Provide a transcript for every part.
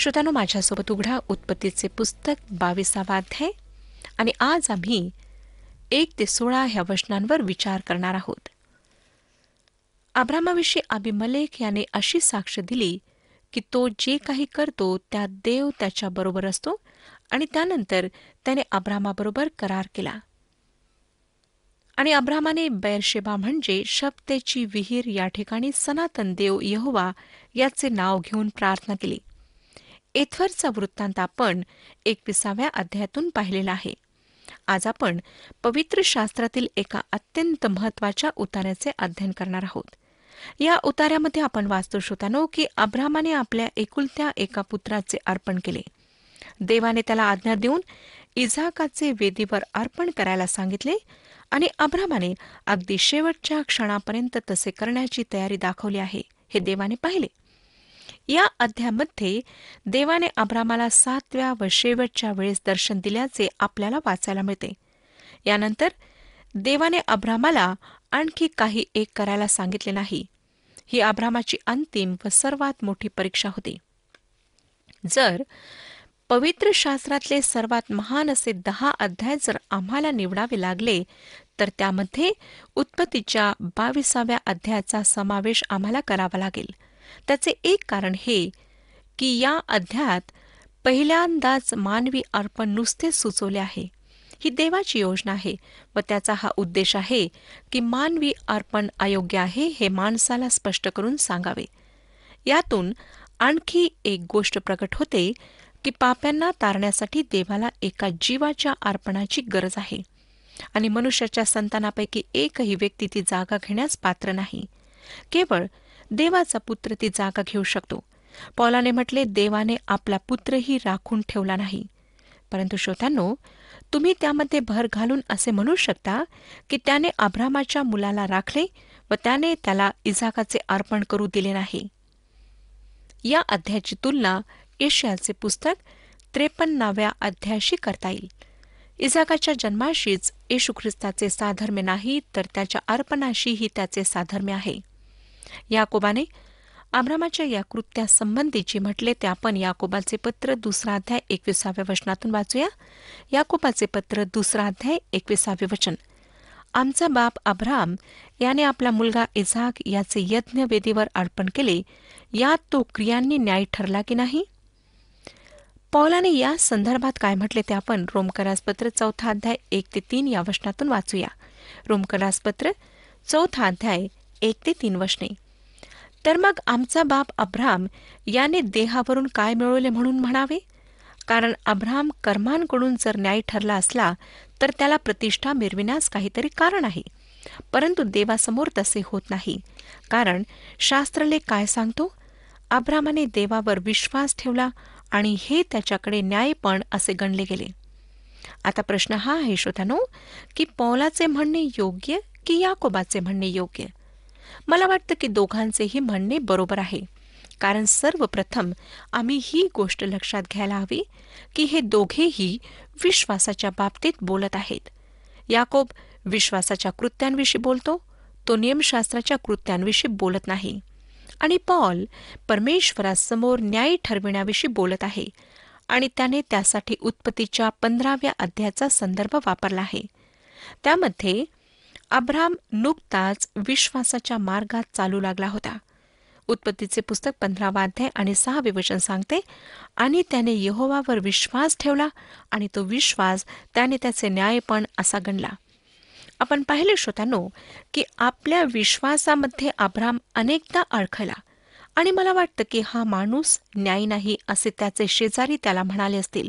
श्रोतानो माझ्यासोबत उघडा उत्पत्तीचे पुस्तक बावीसावा अध्याय आणि आज आम्ही एक ते सोळा ह्या वचनांवर विचार करणार आहोत आब्रामाविषयी मलेक याने अशी साक्ष दिली की तो जे काही करतो त्या देव त्याच्याबरोबर असतो आणि त्यानंतर त्याने अब्रामाबरोबर करार केला आणि अब्रामाने बैरशेबा म्हणजे शब्देची विहीर या ठिकाणी सनातन देव यहोवा याचे नाव घेऊन प्रार्थना केली एथवरचा वृत्तांत आपण एकविसाव्या अध्यायातून पाहिलेला आहे आज आपण पवित्र शास्त्रातील एका अत्यंत महत्वाच्या उताऱ्याचे अध्ययन करणार आहोत या उतार्यामध्ये आपण वाचतो श्रोतानो की अब्रामाने आपल्या एकुलत्या एका पुत्राचे अर्पण केले देवाने त्याला आज्ञा देऊन इझाकाचे वेदीवर अर्पण करायला सांगितले आणि अब्रामाने अगदी शेवटच्या क्षणापर्यंत तसे करण्याची तयारी दाखवली आहे हे देवाने पाहिले या अध्यामध्ये देवाने अब्रामाला सातव्या व शेवटच्या वेळेस दर्शन दिल्याचे आपल्याला वाचायला मिळते यानंतर देवाने अब्रामाला आणखी काही एक करायला सांगितले नाही ही अब्रामाची अंतिम व सर्वात मोठी परीक्षा होती जर पवित्र शास्त्रातले सर्वात महान असे दहा अध्याय जर आम्हाला निवडावे लागले तर त्यामध्ये उत्पत्तीच्या बावीसाव्या अध्यायाचा समावेश आम्हाला करावा लागेल त्याचे एक कारण हे की या अध्यात पहिल्यांदाच मानवी अर्पण नुसतेच सुचवले आहे ही देवाची योजना आहे व त्याचा हा उद्देश आहे की मानवी अर्पण अयोग्य आहे हे माणसाला स्पष्ट करून सांगावे यातून आणखी एक गोष्ट प्रकट होते की पाप्यांना तारण्यासाठी देवाला एका जीवाच्या अर्पणाची गरज आहे आणि मनुष्याच्या संतानापैकी एकही व्यक्ती ती जागा घेण्यास पात्र नाही केवळ देवाचा पुत्र ती जागा घेऊ शकतो पॉलाने म्हटले देवाने आपला पुत्रही राखून ठेवला नाही परंतु श्रोत्यांनो तुम्ही त्यामध्ये भर घालून असे म्हणू शकता की त्याने आभ्रामाच्या मुलाला राखले व त्याने त्याला इजाकाचे अर्पण करू दिले नाही या अध्यायाची तुलना एशियाचे पुस्तक त्रेपन्नाव्या अध्यायाशी करता येईल इजाकाच्या जन्माशीच येशू ख्रिस्ताचे साधर्म्य नाही तर त्याच्या अर्पणाशीही त्याचे साधर्म्य आहे याकोबाने आब्रामाच्या या कृत्यासंबंधी म्हटले ते आपण याकोबाचे पत्र दुसरा अध्याय एकविसाव्या वचनातून वाचूया याकोबाचे पत्र दुसरा अध्याय एकविसावे वचन आमचा बाप अब्राम याने आपला मुलगा इझाक याचे यज्ञ वेदीवर अर्पण केले यात तो क्रियांनी न्याय ठरला की नाही पौलाने या संदर्भात काय म्हटले ते आपण रोमकरासपत्र चौथा अध्याय एक ते तीन या वचनातून वाचूया रोमकरासपत्र चौथा अध्याय एक ते तीन वचने तर मग आमचा बाप अब्राम याने देहावरून काय मिळवले म्हणून म्हणावे कारण अब्राम कर्मांकडून जर न्याय ठरला असला तर त्याला प्रतिष्ठा मिरविण्यास काहीतरी कारण आहे परंतु देवासमोर तसे होत नाही कारण शास्त्रले काय सांगतो अब्रामाने देवावर विश्वास ठेवला आणि हे त्याच्याकडे न्यायपण असे गणले गेले आता प्रश्न हा आहे श्रोत्यानो की पौलाचे म्हणणे योग्य की याकोबाचे म्हणणे योग्य मला वाटतं की दोघांचेही म्हणणे बरोबर आहे कारण सर्वप्रथम आम्ही ही गोष्ट लक्षात घ्यायला हवी की हे दोघेही विश्वासाच्या बाबतीत बोलत आहेत याकोब विश्वासाच्या कृत्यांविषयी बोलतो तो नियमशास्त्राच्या कृत्यांविषयी बोलत नाही आणि पॉल परमेश्वरासमोर न्याय ठरविण्याविषयी बोलत आहे आणि त्याने त्यासाठी उत्पत्तीच्या पंधराव्या अध्यायाचा संदर्भ वापरला आहे त्यामध्ये अब्राम नुकताच विश्वासाच्या मार्गात चालू लागला होता उत्पत्तीचे पुस्तक पंधरा वाद्य आणि सहा विवचन सांगते आणि त्याने यहोवावर विश्वास ठेवला आणि तो विश्वास त्याने त्याचे न्यायपण असा गणला आपण पाहिले श्रोत्यानो की आपल्या विश्वासामध्ये अब्राम अनेकदा अडखला आणि मला वाटतं की हा माणूस न्यायी नाही असे त्याचे शेजारी त्याला म्हणाले असतील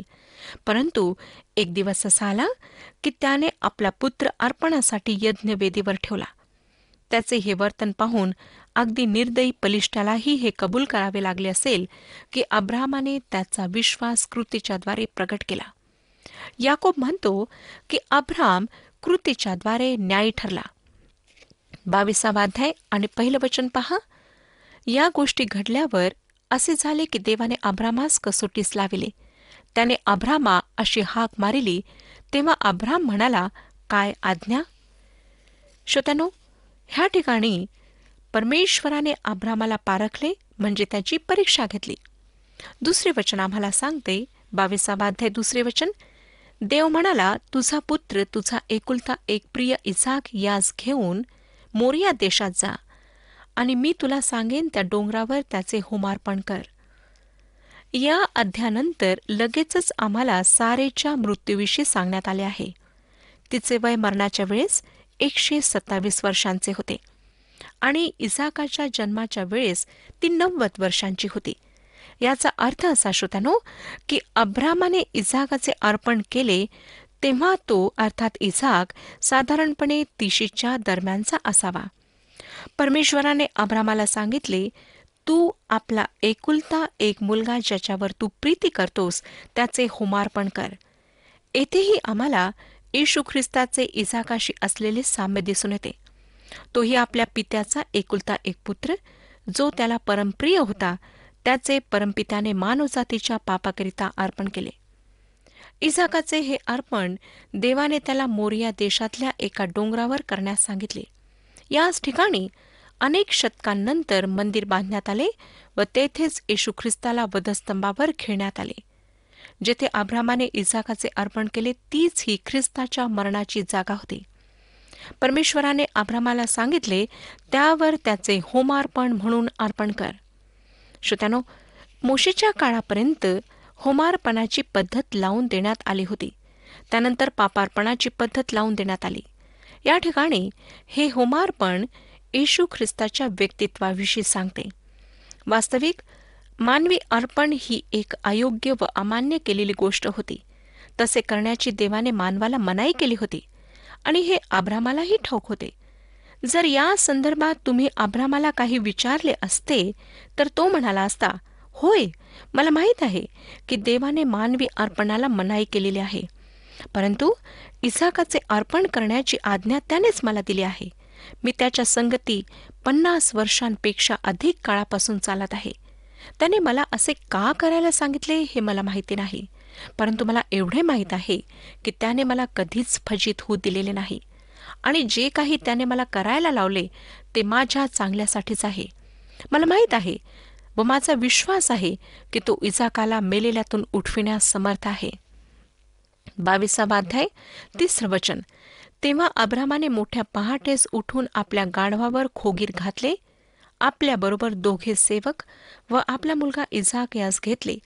परंतु एक दिवस असा आला की त्याने आपला पुत्र अर्पणासाठी यज्ञवेदीवर ठेवला त्याचे हे वर्तन पाहून अगदी निर्दयी पलिष्ठालाही हे कबूल करावे लागले असेल की अब्रामाने त्याचा विश्वास कृतीच्याद्वारे प्रकट केला याकोब म्हणतो की अब्राम कृतीच्याद्वारे न्यायी ठरला बावीसावाध्याय आणि पहिलं वचन पहा या गोष्टी घडल्यावर असे झाले की देवाने अभ्रामास कसोटीस लाविले त्याने अभ्रामा अशी हाक मारिली तेव्हा अब्राम म्हणाला काय आज्ञा श्रोत्यानो ह्या ठिकाणी परमेश्वराने आब्रामाला पारखले म्हणजे त्याची परीक्षा घेतली दुसरे वचन आम्हाला सांगते बावीसाबाध्य दुसरे वचन देव म्हणाला तुझा पुत्र तुझा एकुलता एक प्रिय इसाक यास घेऊन मोरिया देशात जा आणि मी तुला सांगेन त्या डोंगरावर त्याचे होमार्पण कर या अध्यानंतर लगेचच आम्हाला सारेच्या मृत्यूविषयी सांगण्यात आले आहे तिचे वय मरणाच्या वेळेस एकशे सत्तावीस वर्षांचे होते आणि इसाकाच्या जन्माच्या वेळेस ती नव्वद वर्षांची होती याचा अर्थ असा श्रोत्यानो की अब्रामाने इझाकाचे अर्पण केले तेव्हा तो अर्थात इझाक साधारणपणे तिशीच्या दरम्यानचा असावा परमेश्वराने अब्रामाला सांगितले तू आपला एकुलता एक मुलगा ज्याच्यावर तू प्रीती करतोस त्याचे होमार्पण कर येथेही आम्हाला येशू ख्रिस्ताचे इजाकाशी असलेले साम्य दिसून येते तोही आपल्या पित्याचा एकुलता एक पुत्र जो त्याला परमप्रिय होता त्याचे परमपित्याने मानवजातीच्या पापाकरिता अर्पण केले इझाकाचे हे अर्पण देवाने त्याला मोरिया देशातल्या एका डोंगरावर करण्यास सांगितले याच ठिकाणी अनेक शतकांनंतर मंदिर बांधण्यात आले व तेथेच येशू ख्रिस्ताला वधस्तंभावर खेळण्यात आले जेथे आभ्रामाने इजाकाचे अर्पण केले तीच ही ख्रिस्ताच्या मरणाची जागा होती परमेश्वराने आभ्रामाला सांगितले त्यावर त्याचे होमार्पण म्हणून अर्पण कर श्रोत्यानो मोशीच्या काळापर्यंत होमार्पणाची पद्धत लावून देण्यात आली होती त्यानंतर पापार्पणाची पद्धत लावून देण्यात आली या ठिकाणी हे होमार्पण येशू ख्रिस्ताच्या व्यक्तित्वाविषयी सांगते वास्तविक मानवी अर्पण ही एक अयोग्य व अमान्य केलेली गोष्ट होती तसे करण्याची देवाने मानवाला मनाई केली होती आणि हे आभ्रामालाही ठाऊक होते जर या संदर्भात तुम्ही आभ्रामाला काही विचारले असते तर तो म्हणाला असता होय मला माहीत आहे की देवाने मानवी अर्पणाला मनाई केलेली आहे परंतु इसाकाचे अर्पण करण्याची आज्ञा त्यानेच मला दिली आहे मी त्याच्या संगती पन्नास वर्षांपेक्षा अधिक काळापासून चालत आहे त्याने मला असे का करायला सांगितले हे मला माहिती नाही परंतु मला एवढे माहीत आहे की त्याने मला कधीच फजित होऊ दिलेले नाही आणि जे काही त्याने मला करायला लावले ते माझ्या चांगल्यासाठीच आहे मला माहीत आहे व माझा विश्वास आहे की तो इजाकाला मेलेल्यातून उठविण्यास समर्थ आहे बावीसा अध्याय तिसरं वचन तेव्हा अब्रामाने मोठ्या पहाटेस उठून आपल्या गाढवावर खोगीर घातले आपल्याबरोबर दोघे सेवक व आपला मुलगा इजाक यास घेतले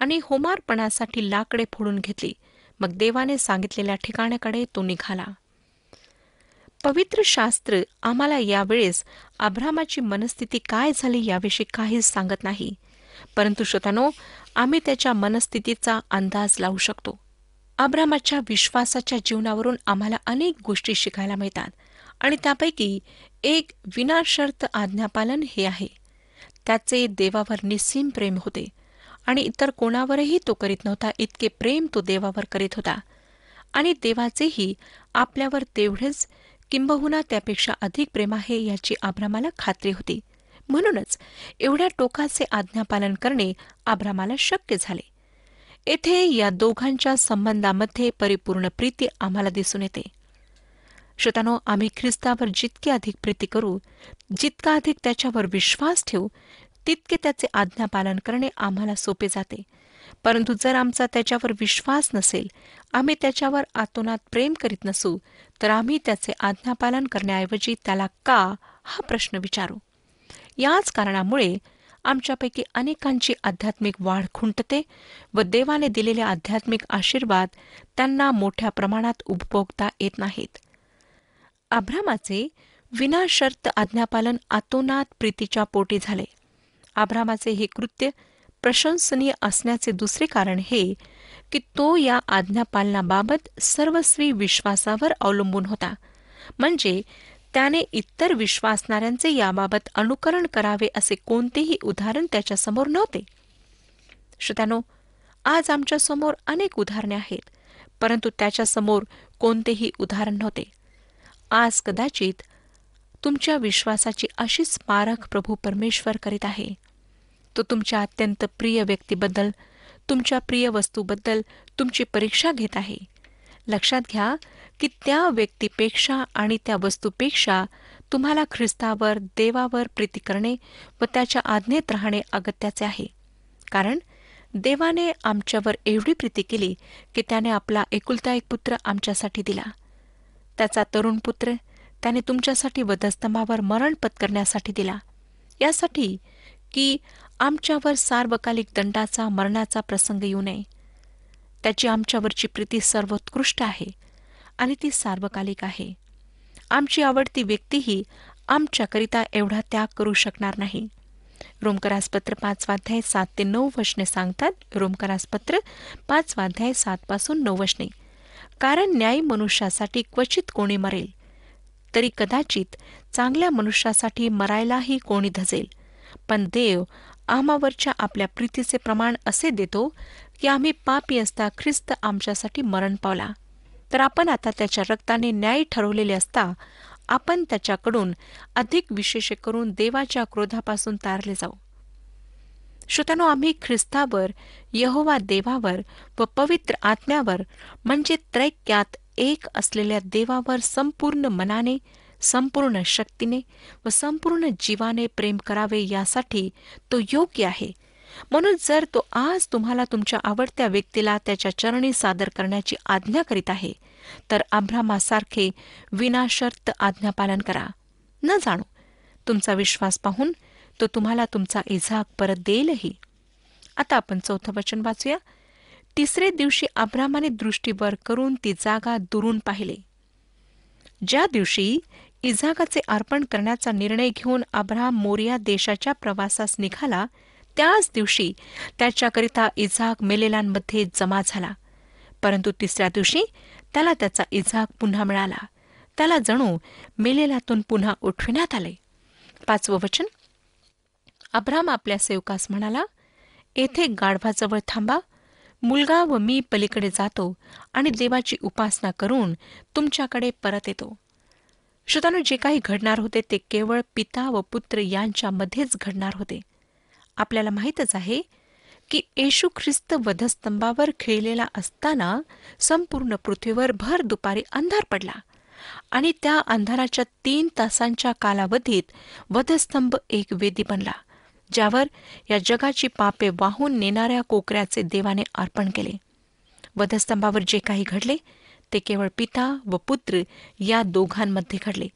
आणि होमारपणासाठी लाकडे फोडून घेतली मग देवाने सांगितलेल्या ठिकाणाकडे तो निघाला पवित्र शास्त्र आम्हाला यावेळेस अब्रामाची मनस्थिती काय झाली याविषयी काहीच सांगत नाही परंतु श्रोतानो आम्ही त्याच्या मनस्थितीचा अंदाज लावू शकतो अब्रामाच्या विश्वासाच्या जीवनावरून आम्हाला अनेक गोष्टी शिकायला मिळतात आणि त्यापैकी एक विनाशर्त आज्ञापालन हे आहे त्याचे देवावर निस्सीम प्रेम होते आणि इतर कोणावरही तो करीत नव्हता इतके प्रेम तो देवावर करीत होता आणि देवाचेही आपल्यावर तेवढेच किंबहुना त्यापेक्षा अधिक प्रेम आहे याची आब्रामाला खात्री होती म्हणूनच एवढ्या टोकाचे आज्ञापालन करणे आब्रामाला शक्य झाले येथे या दोघांच्या संबंधामध्ये परिपूर्ण प्रीती आम्हाला दिसून येते श्रोतानो आम्ही ख्रिस्तावर जितके अधिक प्रीती करू जितका अधिक त्याच्यावर विश्वास ठेवू तितके त्याचे आज्ञापालन करणे आम्हाला सोपे जाते परंतु जर आमचा त्याच्यावर विश्वास नसेल आम्ही त्याच्यावर आतोनात प्रेम करीत नसू तर आम्ही त्याचे आज्ञापालन करण्याऐवजी त्याला का हा प्रश्न विचारू याच कारणामुळे आमच्यापैकी अनेकांची आध्यात्मिक वाढ खुंटते व देवाने दिलेले आध्यात्मिक आशीर्वाद त्यांना मोठ्या प्रमाणात उपभोगता येत नाहीत आभ्रामाचे विनाशर्त आज्ञापालन आतोनात प्रीतीच्या पोटी झाले आभ्रामाचे हे कृत्य प्रशंसनीय असण्याचे दुसरे कारण हे की तो या आज्ञापालनाबाबत सर्वस्वी विश्वासावर अवलंबून होता म्हणजे त्याने इतर विश्वासणाऱ्यांचे याबाबत अनुकरण करावे असे कोणतेही उदाहरण त्याच्यासमोर नव्हते श्रोत्यानो आज आमच्यासमोर अनेक उदाहरणे आहेत परंतु त्याच्यासमोर कोणतेही उदाहरण नव्हते आज कदाचित तुमच्या विश्वासाची अशीच स्मारक प्रभू परमेश्वर करीत आहे तो तुमच्या अत्यंत प्रिय व्यक्तीबद्दल तुमच्या प्रिय वस्तूबद्दल तुमची परीक्षा घेत आहे लक्षात घ्या की त्या व्यक्तीपेक्षा आणि त्या वस्तूपेक्षा तुम्हाला ख्रिस्तावर देवावर प्रीती करणे व त्याच्या आज्ञेत राहणे अगत्याचे आहे कारण देवाने आमच्यावर एवढी प्रीती केली की त्याने आपला एकुलता एक पुत्र आमच्यासाठी दिला त्याचा तरुण पुत्र त्याने तुमच्यासाठी वधस्तंभावर मरण पत्करण्यासाठी दिला यासाठी की आमच्यावर सार्वकालिक दंडाचा मरणाचा प्रसंग येऊ नये त्याची आमच्यावरची प्रीती सर्वोत्कृष्ट आहे आणि ती सार्वकालिक आहे आमची आवडती व्यक्तीही आमच्याकरिता एवढा त्याग करू शकणार नाही रोमकरासपत्र पाच वाध्याय सात ते नऊ वचने सांगतात रोमकरासपत्र पाच वाध्याय सातपासून नऊ वचने कारण न्याय मनुष्यासाठी क्वचित कोणी मरेल तरी कदाचित चांगल्या मनुष्यासाठी मरायलाही कोणी धजेल पण देव आमावरच्या आपल्या प्रीतीचे प्रमाण असे देतो की आम्ही पापी असता ख्रिस्त आमच्यासाठी मरण पावला तर आपण आता त्याच्या रक्ताने न्याय ठरवलेले असता आपण त्याच्याकडून अधिक विशेष करून देवाच्या क्रोधापासून तारले जाऊ श्रोतानो आम्ही ख्रिस्तावर यहोवा देवावर व पवित्र आत्म्यावर म्हणजे त्रैक्यात एक असलेल्या देवावर संपूर्ण मनाने संपूर्ण शक्तीने व संपूर्ण जीवाने प्रेम करावे यासाठी तो योग्य आहे म्हणून जर तो आज तुम्हाला तुमच्या आवडत्या व्यक्तीला त्याच्या चरणी सादर करण्याची आज्ञा करीत आहे तर अभ्रामासारखे विनाशर्त आज्ञापालन करा न जाणो तुमचा विश्वास पाहून तो तुम्हाला तुमचा इझाक परत देईलही आता आपण चौथं वचन वाचूया तिसरे दिवशी अब्रामाने दृष्टीवर करून ती जागा दुरून पाहिले ज्या दिवशी इझाकाचे अर्पण करण्याचा निर्णय घेऊन अब्राम मोरिया देशाच्या प्रवासास निघाला त्याच दिवशी त्याच्याकरिता इजाक मेलेल्यांमध्ये जमा झाला परंतु तिसऱ्या दिवशी त्याला त्याचा इजाक पुन्हा मिळाला त्याला जणू मेलेल्यातून पुन्हा उठविण्यात आले पाचवं वचन अब्राम आपल्या सेवकास म्हणाला येथे गाढवाजवळ थांबा मुलगा व मी पलीकडे जातो आणि देवाची उपासना करून तुमच्याकडे परत येतो श्रोतानु जे काही घडणार होते ते केवळ पिता व पुत्र यांच्यामध्येच घडणार होते आपल्याला माहीतच आहे की येशू ख्रिस्त वधस्तंभावर खिळलेला असताना संपूर्ण पृथ्वीवर भर दुपारी अंधार पडला आणि त्या अंधाराच्या तीन तासांच्या कालावधीत वधस्तंभ एक वेदी बनला ज्यावर या जगाची पापे वाहून नेणाऱ्या कोकऱ्याचे देवाने अर्पण केले वधस्तंभावर जे काही घडले ते केवळ पिता व पुत्र या दोघांमध्ये घडले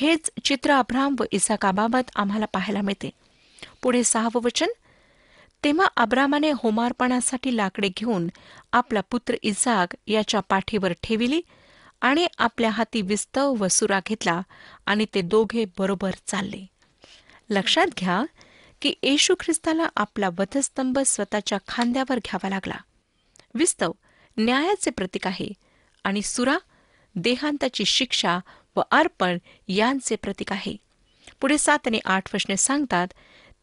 हेच चित्र अब्राम व इसाकाबाबत आम्हाला पाहायला मिळते पुढे सहावं वचन तेव्हा अब्रामाने होमार्पणासाठी लाकडे घेऊन आपला पुत्र इजाक याच्या पाठीवर ठेविली आणि आपल्या हाती विस्तव व सुरा घेतला आणि ते दोघे बरोबर चालले लक्षात घ्या की येशू ख्रिस्ताला आपला वधस्तंभ स्वतःच्या खांद्यावर घ्यावा लागला विस्तव न्यायाचे प्रतीक आहे आणि सुरा देहांताची शिक्षा व अर्पण यांचे प्रतीक आहे पुढे सात आणि आठ वचने सांगतात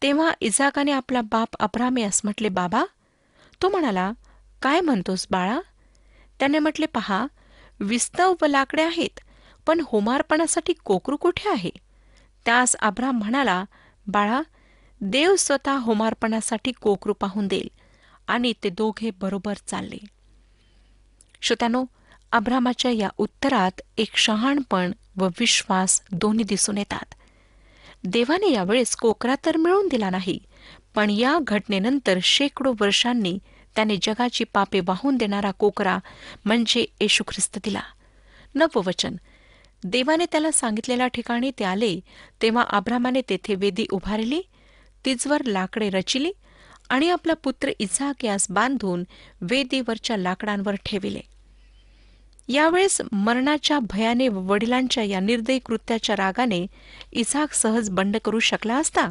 तेव्हा इजाकाने आपला बाप अब्रामेस म्हटले बाबा तो म्हणाला काय म्हणतोस बाळा त्याने म्हटले पहा विस्तव व लाकडे आहेत पण होमारपणासाठी कोकरू कुठे आहे त्यास अब्राम म्हणाला बाळा देव स्वतः होमारपणासाठी कोकरू पाहून देईल आणि ते दोघे बरोबर चालले श्रोत्यानो अब्रामाच्या या उत्तरात एक शहाणपण व विश्वास दोन्ही दिसून येतात देवाने यावेळेस कोकरा तर मिळवून दिला नाही पण या घटनेनंतर शेकडो वर्षांनी त्याने जगाची पापे वाहून देणारा कोकरा म्हणजे येशू ख्रिस्त दिला नववचन देवाने त्याला सांगितलेल्या ठिकाणी ते आले तेव्हा आब्रामाने तेथे वेदी उभारली तिजवर लाकडे रचिली आणि आपला पुत्र इझाक यास बांधून वेदीवरच्या लाकडांवर ठेविले यावेळेस मरणाच्या भयाने वडिलांच्या या निर्दयी कृत्याच्या रागाने इसाक सहज बंड करू शकला असता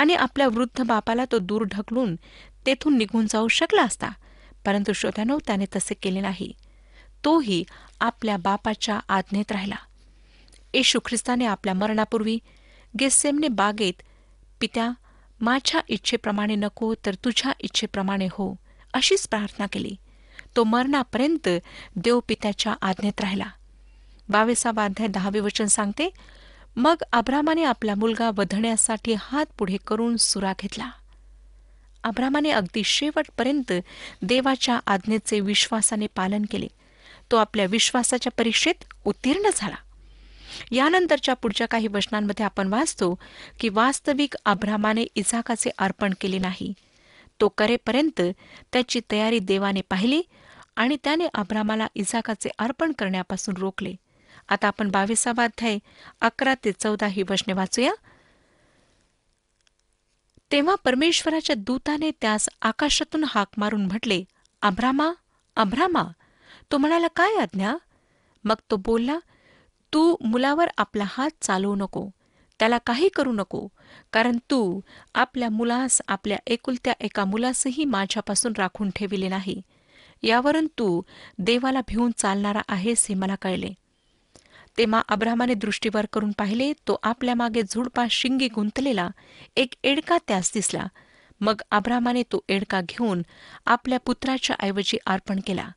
आणि आपल्या वृद्ध बापाला तो दूर ढकलून तेथून निघून जाऊ शकला असता परंतु श्रोत्यानो त्याने तसे केले नाही तोही आपल्या बापाच्या आज्ञेत राहिला येशू ख्रिस्ताने आपल्या मरणापूर्वी गेसेमने बागेत पित्या माझ्या इच्छेप्रमाणे नको तर तुझ्या इच्छेप्रमाणे हो अशीच प्रार्थना केली तो मरणापर्यंत देव पित्याच्या आज्ञेत राहिला बावीसा अध्याय दहावे वचन सांगते मग अब्रामाने आपला मुलगा वधण्यासाठी हात पुढे करून सुरा घेतला अब्रामाने अगदी शेवटपर्यंत देवाच्या आज्ञेचे विश्वासाने पालन केले तो आपल्या विश्वासाच्या परीक्षेत उत्तीर्ण झाला यानंतरच्या पुढच्या काही वचनांमध्ये आपण वाचतो की वास्तविक अब्रामाने इजाकाचे अर्पण केले नाही तो करेपर्यंत त्याची तयारी देवाने पाहिली आणि त्याने अब्रामाला इजाकाचे अर्पण करण्यापासून रोखले आता आपण बावीसावा अध्याय अकरा ते चौदा ही वशने वाचूया तेव्हा परमेश्वराच्या दूताने त्यास आकाशातून हाक मारून म्हटले अभ्रामा अभ्रामा तो म्हणाला काय आज्ञा मग तो बोलला तू मुलावर आपला हात चालवू नको त्याला काही करू नको कारण तू आपल्या मुलास आपल्या एकुलत्या एका मुलासही माझ्यापासून राखून ठेविले नाही यावरून तू देवाला भिवून चालणारा आहेस हे मला कळले तेव्हा अब्रामाने दृष्टीवर करून पाहिले तो आपल्या मागे झुडपा शिंगी गुंतलेला एक एडका त्यास दिसला मग अब्रामाने तो एडका घेऊन आपल्या पुत्राच्या ऐवजी अर्पण केला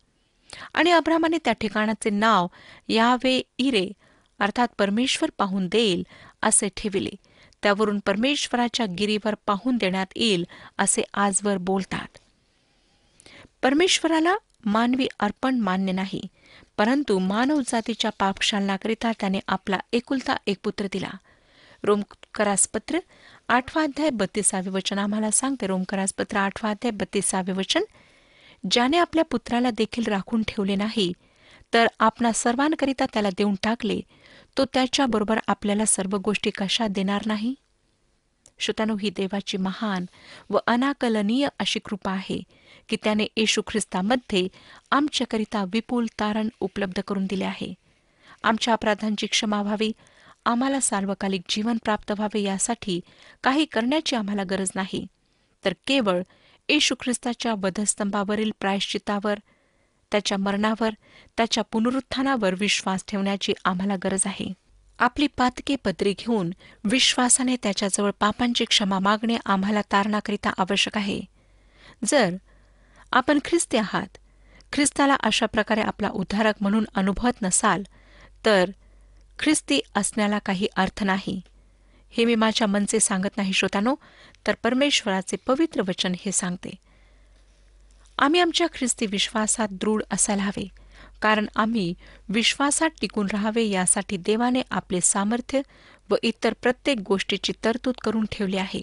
आणि अब्रामाने त्या ठिकाणाचे नाव यावे इरे अर्थात परमेश्वर पाहून देईल असे ठेविले त्यावरून परमेश्वराच्या गिरीवर पाहून देण्यात येईल असे आजवर बोलतात परमेश्वराला मानवी अर्पण मान्य नाही परंतु मानवजातीच्या पापशालनाकरिता त्याने आपला एकुलता एक पुत्र दिला रोमकरासपत्र आठवाध्याय अध्याय बत्तीसावे वचन आम्हाला सांगते रोमकरासपत्र आठवाध्याय अध्याय बत्तीसावे वचन ज्याने आपल्या पुत्राला देखील राखून ठेवले नाही तर आपणा सर्वांकरिता त्याला देऊन टाकले तो त्याच्याबरोबर आपल्याला सर्व गोष्टी कशा देणार नाही श्रोत्यानो ही देवाची महान व अनाकलनीय अशी कृपा आहे की त्याने येशू ख्रिस्तामध्ये आमच्याकरिता विपुल तारण उपलब्ध करून दिले आहे आमच्या अपराधांची क्षमा व्हावी आम्हाला सार्वकालिक जीवन प्राप्त व्हावे यासाठी काही करण्याची आम्हाला गरज नाही तर केवळ येशू ख्रिस्ताच्या वधस्तंभावरील प्रायश्चितावर त्याच्या मरणावर त्याच्या पुनरुत्थानावर विश्वास ठेवण्याची आम्हाला गरज आहे आपली पातके पत्री घेऊन विश्वासाने त्याच्याजवळ पापांची क्षमा मागणे आम्हाला तारणाकरिता आवश्यक आहे जर आपण ख्रिस्ती आहात ख्रिस्ताला अशा प्रकारे आपला उद्धारक म्हणून अनुभवत नसाल तर ख्रिस्ती असण्याला काही अर्थ नाही हे मी माझ्या मनसे सांगत नाही श्रोतानो तर परमेश्वराचे पवित्र वचन हे सांगते आम्ही आमच्या ख्रिस्ती विश्वासात दृढ असायला हवे कारण आम्ही विश्वासात टिकून राहावे यासाठी देवाने आपले सामर्थ्य व इतर प्रत्येक गोष्टीची तरतूद करून ठेवली आहे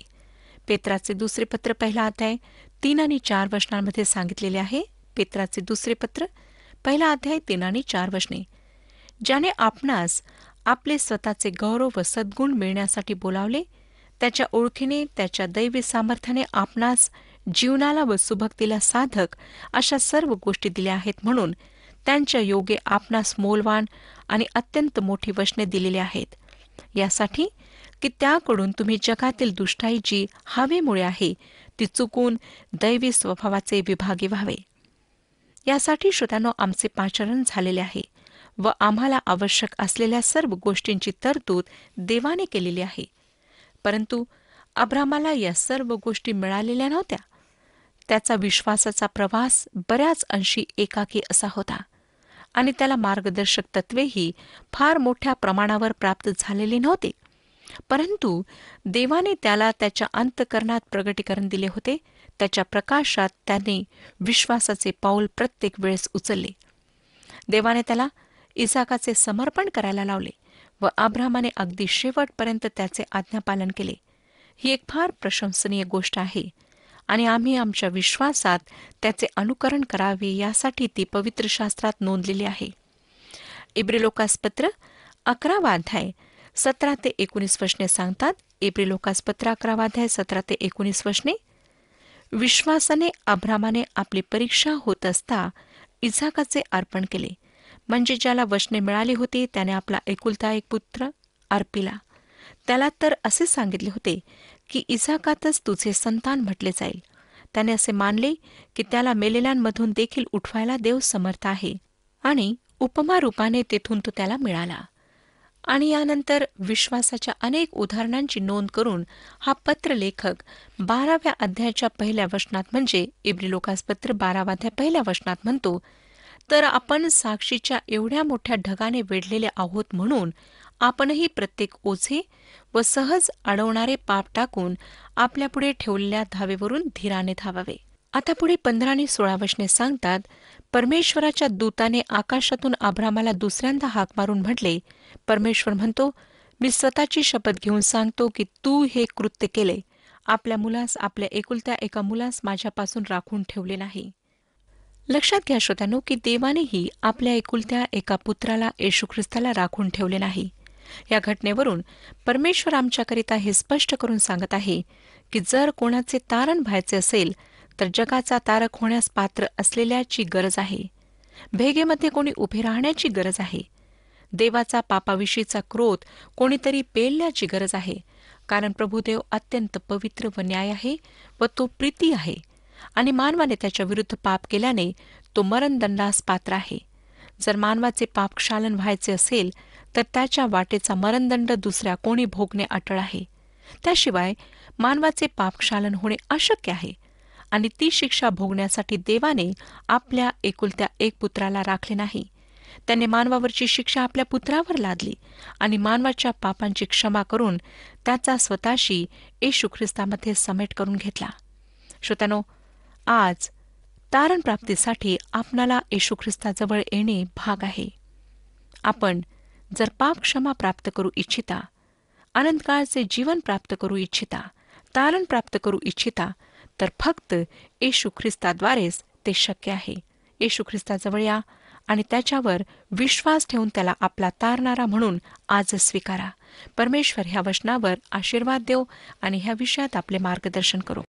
पेत्राचे दुसरे पत्र पहिला अध्याय तीन आणि चार वचनांमध्ये सांगितलेले आहे पेत्राचे दुसरे पत्र पहिला अध्याय तीन आणि चार वचने ज्याने आपणास आपले स्वतःचे गौरव व सद्गुण मिळण्यासाठी बोलावले त्याच्या ओळखीने त्याच्या दैवी सामर्थ्याने आपणास जीवनाला व सुभक्तीला साधक अशा सर्व गोष्टी दिल्या आहेत म्हणून त्यांच्या योगे आपणास मोलवान आणि अत्यंत मोठी वचने दिलेली आहेत यासाठी की त्याकडून तुम्ही जगातील दुष्टाई जी हवेमुळे आहे ती चुकून दैवी स्वभावाचे विभागी व्हावे यासाठी श्रोत्यानो आमचे पाचरण झालेले आहे व आम्हाला आवश्यक असलेल्या सर्व गोष्टींची तरतूद देवाने केलेली आहे परंतु अब्रामाला या सर्व गोष्टी मिळालेल्या नव्हत्या त्याचा विश्वासाचा प्रवास बऱ्याच अंशी एकाकी असा होता आणि त्याला मार्गदर्शक तत्वेही फार मोठ्या प्रमाणावर प्राप्त झालेली नव्हते परंतु देवाने त्याला त्याच्या अंतकरणात प्रगटीकरण दिले होते त्याच्या प्रकाशात त्याने विश्वासाचे पाऊल प्रत्येक वेळेस उचलले देवाने त्याला इसाकाचे समर्पण करायला लावले व आब्रामाने अगदी शेवटपर्यंत त्याचे आज्ञापालन केले ही एक फार प्रशंसनीय गोष्ट आहे आणि आम्ही आमच्या विश्वासात त्याचे अनुकरण करावे यासाठी ती पवित्र शास्त्रात नोंदलेली आहे इब्रिलोकासपत्र अकरा वाध्याय सतरा ते एकोणीस वशने सांगतात पत्र अकरा वाध्याय सतरा ते एकोणीस वशने विश्वासाने अभ्रामाने आपली परीक्षा होत असता इझाकाचे अर्पण केले म्हणजे ज्याला वचने मिळाली होती त्याने आपला एकुलता एक पुत्र अर्पिला त्याला तर असे सांगितले होते की इसाकातच तुझे संतान म्हटले जाईल त्याने असे मानले की त्याला मेलेल्यांमधून देखील उठवायला देव समर्थ आहे आणि उपमा रूपाने तेथून तो त्याला मिळाला आणि यानंतर विश्वासाच्या अनेक उदाहरणांची नोंद करून हा पत्रलेखक बाराव्या अध्यायाच्या पहिल्या वचनात म्हणजे इब्री पत्र बारावाध्या पहिल्या वचनात म्हणतो तर आपण साक्षीच्या एवढ्या मोठ्या ढगाने वेढलेले आहोत म्हणून आपणही प्रत्येक ओझे व सहज अडवणारे पाप टाकून आपल्यापुढे ठेवलेल्या धावेवरून धीराने धावावे आता पुढे पंधरा आणि सोळा वशने सांगतात परमेश्वराच्या दूताने आकाशातून आभ्रामाला दुसऱ्यांदा हाक मारून म्हटले परमेश्वर म्हणतो मी स्वतःची शपथ घेऊन सांगतो की तू हे कृत्य केले आपल्या मुलास आपल्या एकुलत्या एका मुलास माझ्यापासून राखून ठेवले नाही लक्षात घ्या श्रोत्यानो की देवानेही आपल्या एकुलत्या एका पुत्राला येशू ख्रिस्ताला राखून ठेवले नाही या घटनेवरून परमेश्वर आमच्याकरिता हे स्पष्ट करून सांगत आहे की जर कोणाचे तारण व्हायचे असेल तर जगाचा तारक होण्यास पात्र असलेल्याची गरज आहे भेगेमध्ये कोणी उभे राहण्याची गरज आहे देवाचा पापाविषयीचा क्रोध कोणीतरी पेलण्याची गरज आहे कारण प्रभुदेव अत्यंत पवित्र व न्याय आहे व तो प्रीती आहे आणि मानवाने त्याच्याविरुद्ध पाप केल्याने तो मरणदंडास पात्र आहे जर मानवाचे पाप क्षालन व्हायचे असेल तर त्याच्या वाटेचा मरणदंड दुसऱ्या कोणी भोगणे अटळ आहे त्याशिवाय मानवाचे पापक्षालन होणे अशक्य आहे आणि ती शिक्षा भोगण्यासाठी देवाने आपल्या एकुलत्या एक पुत्राला राखले नाही त्याने मानवावरची शिक्षा आपल्या पुत्रावर लादली आणि मानवाच्या पापांची क्षमा करून त्याचा स्वतःशी येशू ख्रिस्तामध्ये समेट करून घेतला श्रोत्यानो आज तारणप्राप्तीसाठी आपणाला येशू ख्रिस्ताजवळ येणे भाग आहे आपण जर पाप क्षमा प्राप्त करू इच्छिता आनंदकाळचे जीवन प्राप्त करू इच्छिता तारण प्राप्त करू इच्छिता तर फक्त येशू ख्रिस्ताद्वारेच ते शक्य आहे येशू ख्रिस्ताजवळ या आणि त्याच्यावर विश्वास ठेवून त्याला आपला तारणारा म्हणून आज स्वीकारा परमेश्वर ह्या वचनावर आशीर्वाद देव आणि ह्या विषयात आपले मार्गदर्शन करू